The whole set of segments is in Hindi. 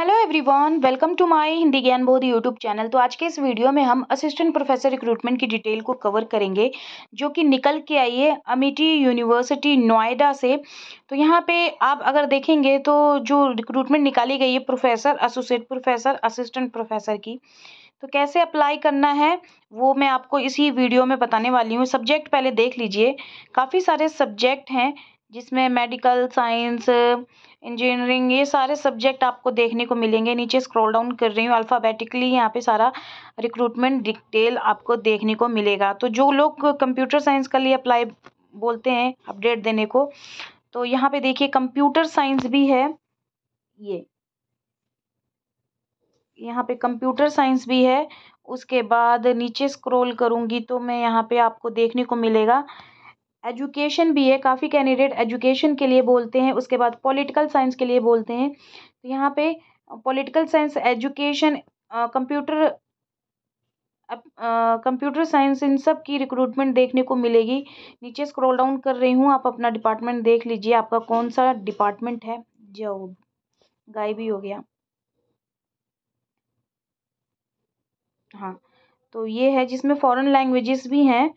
hello everyone welcome to my Hindi Gyan Bodh YouTube channel तो आज के इस वीडियो में हम असिस्टेंट प्रोफेसर रिक्रूटमेंट की डिटेल को कवर करेंगे जो कि निकल के आई है अमिटी यूनिवर्सिटी नोएडा से तो यहाँ पे आप अगर देखेंगे तो जो रिक्रूटमेंट निकाली गई है professor associate professor assistant professor की तो कैसे अप्लाई करना है वो मैं आपको इसी वीडियो में बताने वाली हूँ सब्जेक्ट पहले देख लीजिए काफ़ी सारे सब्जेक्ट हैं जिसमें मेडिकल साइंस इंजीनियरिंग ये सारे सब्जेक्ट आपको देखने को मिलेंगे नीचे स्क्रॉल डाउन कर रही हूँ अल्फ़ाबेटिकली यहाँ पे सारा रिक्रूटमेंट डिटेल आपको देखने को मिलेगा तो जो लोग कंप्यूटर साइंस का लिए अप्लाई बोलते हैं अपडेट देने को तो यहाँ पे देखिए कंप्यूटर साइंस भी है ये यहाँ पे कंप्यूटर साइंस भी है उसके बाद नीचे स्क्रॉल करूँगी तो मैं यहाँ पे आपको देखने को मिलेगा एजुकेशन भी है काफ़ी कैंडिडेट एजुकेशन के लिए बोलते हैं उसके बाद पॉलिटिकल साइंस के लिए बोलते हैं तो यहाँ पे political science education computer computer science इन सब की रिक्रूटमेंट देखने को मिलेगी नीचे स्क्रॉल डाउन कर रही हूँ आप अपना डिपार्टमेंट देख लीजिए आपका कौन सा डिपार्टमेंट है जो गाय भी हो गया हाँ तो ये है जिसमें फॉरेन लैंग्वेजेस भी हैं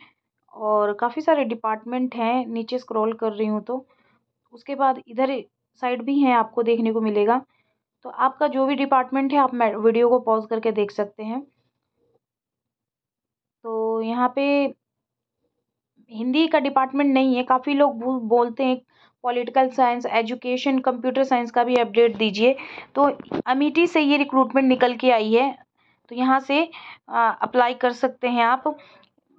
और काफी सारे डिपार्टमेंट हैं नीचे स्क्रॉल कर रही हूँ तो उसके बाद इधर साइड भी हैं आपको देखने को मिलेगा तो आपका जो भी डिपार्टमेंट है आप वीडियो को पॉज करके देख सकते हैं तो यहाँ पे हिंदी का डिपार्टमेंट नहीं है काफ़ी लोग बोलते हैं political science education computer science का भी अपडेट दीजिए तो अमीटी से ये रिक्रूटमेंट निकल के आई है तो यहाँ से अप्लाई कर सकते हैं आप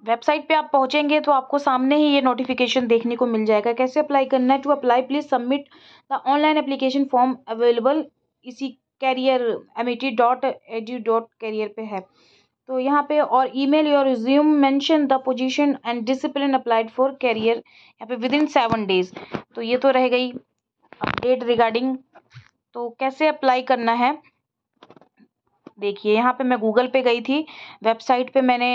वेबसाइट पे आप पहुंचेंगे तो आपको सामने ही ये नोटिफिकेशन देखने को मिल जाएगा कैसे अप्लाई करना है to apply please submit the online application form available इसी career M dot D dot career पर है तो यहाँ पे और email your resume mention the position and discipline applied for career यहाँ पे विद इन सेवन डेज तो ये तो रह गई अपडेट रिगार्डिंग तो कैसे अप्लाई करना है देखिए यहाँ पे मैं गूगल पे गई थी वेबसाइट पे मैंने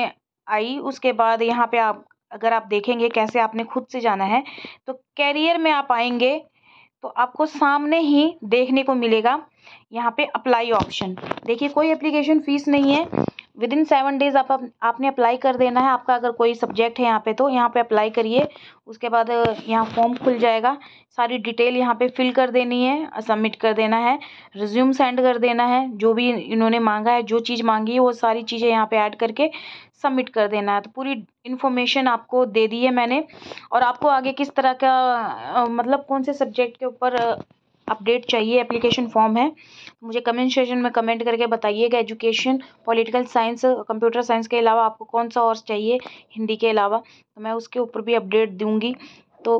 आई उसके बाद यहाँ पे आप अगर आप देखेंगे कैसे आपने खुद से जाना है तो कैरियर में आप आएंगे तो आपको सामने ही देखने को मिलेगा यहाँ पे अप्लाई ऑप्शन देखिए कोई एप्लीकेशन फ़ीस नहीं है विद इन सेवन डेज़ आप, आपने अप्लाई कर देना है आपका अगर कोई सब्जेक्ट है यहाँ पे तो यहाँ पे अप्लाई करिए उसके बाद यहाँ फॉर्म खुल जाएगा सारी डिटेल यहाँ पे फिल कर देनी है सबमिट कर देना है रिज्यूम सेंड कर देना है जो भी इन्होंने मांगा है जो चीज़ मांगी है वो सारी चीज़ें यहाँ पे ऐड करके सबमिट कर देना है तो पूरी इन्फॉर्मेशन आपको दे दी है मैंने और आपको आगे किस तरह का मतलब कौन से सब्जेक्ट के ऊपर अपडेट चाहिए एप्लीकेशन फॉर्म है तो मुझे कमेंट सेशन में कमेंट करके बताइएगा education political science computer science के अलावा आपको कौन सा और चाहिए हिंदी के अलावा तो मैं उसके ऊपर भी अपडेट दूँगी तो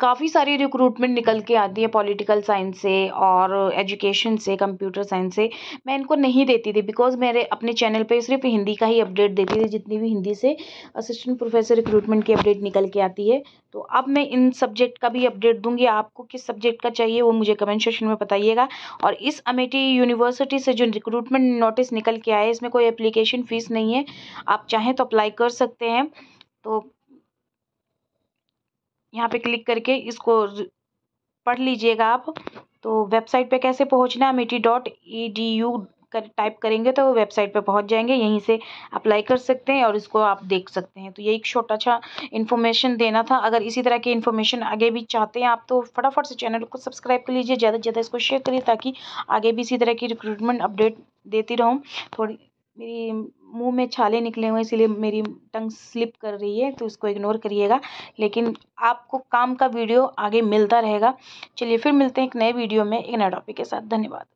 काफ़ी सारी रिक्रूटमेंट निकल के आती है पॉलिटिकल साइंस से और एजुकेशन से कंप्यूटर साइंस से मैं इनको नहीं देती थी बिकॉज मेरे अपने चैनल पे सिर्फ हिंदी का ही अपडेट देती थी जितनी भी हिंदी से असिस्टेंट प्रोफेसर रिक्रूटमेंट की अपडेट निकल के आती है तो अब मैं इन सब्जेक्ट का भी अपडेट दूंगी आपको किस सब्जेक्ट का चाहिए वो मुझे कमेंट सेक्शन में बताइएगा और इस अमेठी यूनिवर्सिटी से जो रिक्रूटमेंट नोटिस निकल के आए इसमें कोई अप्लीकेशन फ़ीस नहीं है आप चाहें तो अप्लाई कर सकते हैं तो यहाँ पे क्लिक करके इसको पढ़ लीजिएगा आप तो वेबसाइट पे कैसे पहुँचना है मिटी डॉट ई डी यू कर टाइप करेंगे तो वेबसाइट पे पहुँच जाएंगे यहीं से अप्लाई कर सकते हैं और इसको आप देख सकते हैं तो ये एक छोटा सा इन्फॉर्मेशन देना था अगर इसी तरह की इन्फॉर्मेशन आगे भी चाहते हैं आप तो फटाफट से चैनल को सब्सक्राइब कर लीजिए ज़्यादा से ज़्यादा इसको शेयर करिए ताकि आगे भी इसी तरह की रिक्रूटमेंट अपडेट देती रहूँ थोड़ी मेरी मुँह में छाले निकले हुए हैं इसलिए मेरी टंग स्लिप कर रही है तो उसको इग्नोर करिएगा लेकिन आपको काम का वीडियो आगे मिलता रहेगा चलिए फिर मिलते हैं एक नए वीडियो में एक नए टॉपिक के साथ धन्यवाद